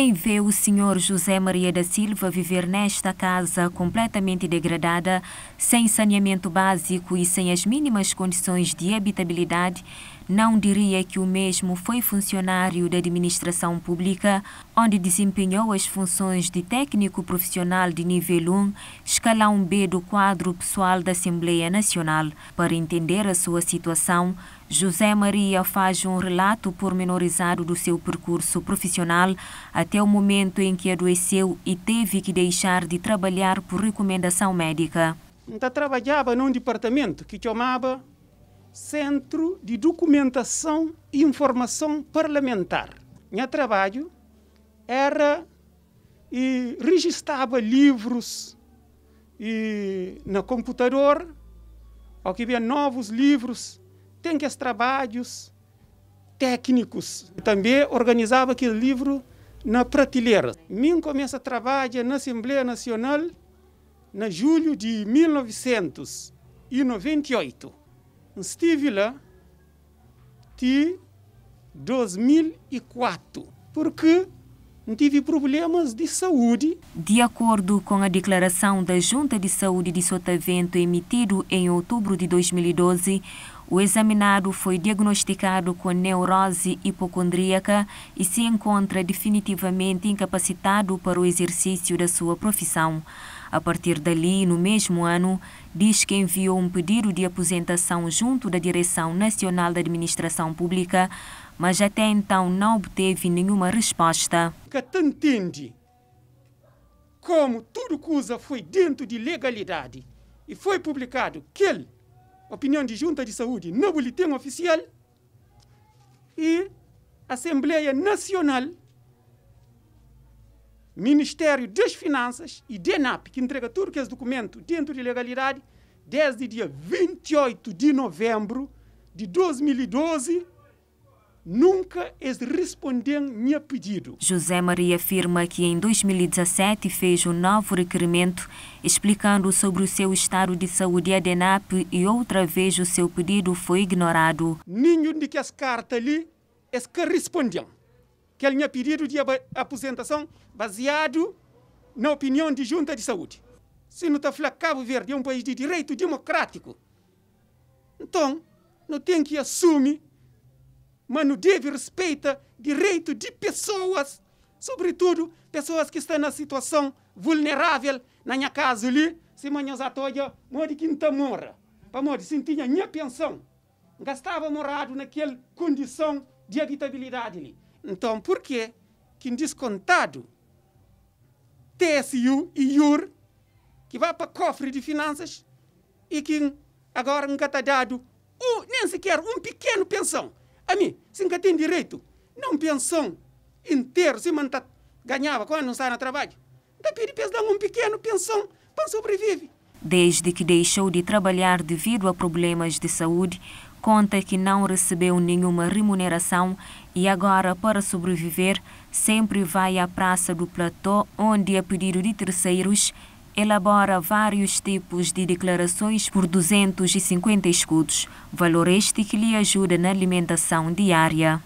Quem vê o senhor José Maria da Silva viver nesta casa completamente degradada, sem saneamento básico e sem as mínimas condições de habitabilidade, não diria que o mesmo foi funcionário da administração pública, onde desempenhou as funções de técnico profissional de nível 1, escalão B do quadro pessoal da Assembleia Nacional. Para entender a sua situação, José Maria faz um relato pormenorizado do seu percurso profissional até o momento em que adoeceu e teve que deixar de trabalhar por recomendação médica. Então, trabalhava num departamento que chamava Centro de Documentação e Informação Parlamentar. Meu trabalho era e registava livros e no computador, ao que via novos livros, tem que os trabalhos técnicos. Também organizava aquele livro na prateleira. Mim começa a trabalhar na Assembleia Nacional na julho de 1998 estive lá de 2004, porque tive problemas de saúde. De acordo com a declaração da Junta de Saúde de Sotavento emitida em outubro de 2012, o examinado foi diagnosticado com neurose hipocondríaca e se encontra definitivamente incapacitado para o exercício da sua profissão. A partir dali, no mesmo ano, diz que enviou um pedido de aposentação junto da Direção Nacional da Administração Pública, mas até então não obteve nenhuma resposta. Que entende como tudo que usa foi dentro de legalidade e foi publicado que ele opinião de Junta de Saúde no boletim oficial e Assembleia Nacional, Ministério das Finanças e DENAP, que entrega tudo que é documento dentro de legalidade, desde dia 28 de novembro de 2012 nunca eles respondiam meu pedido. José Maria afirma que em 2017 fez um novo requerimento explicando sobre o seu estado de saúde a DENAP e outra vez o seu pedido foi ignorado. Nenhum de que as cartas ali é que respondiam. Que ele é me pedido de aposentação baseado na opinião de junta de saúde. Se não está falar Cabo Verde é um país de direito democrático, então não tem que assumir mas deve respeitar direito de pessoas, sobretudo pessoas que estão na situação vulnerável, na minha casa ali, se manhã zatoja, mori quinta mora, para mori sentia minha pensão, gastava morado naquela condição de habitabilidade ali. Então, por que que descontado TSU e IUR, que vai para o cofre de finanças e que agora nunca está dado um, nem sequer um pequeno pensão. A mim, sim que tem direito. Não pensão inteiro, se manta, ganhava quando não sai no trabalho. Da pedir pensão um pequeno pensão para sobreviver. Desde que deixou de trabalhar devido a problemas de saúde, conta que não recebeu nenhuma remuneração e agora, para sobreviver, sempre vai à Praça do Platô, onde, a é pedido de terceiros, elabora vários tipos de declarações por 250 escudos, valor este que lhe ajuda na alimentação diária.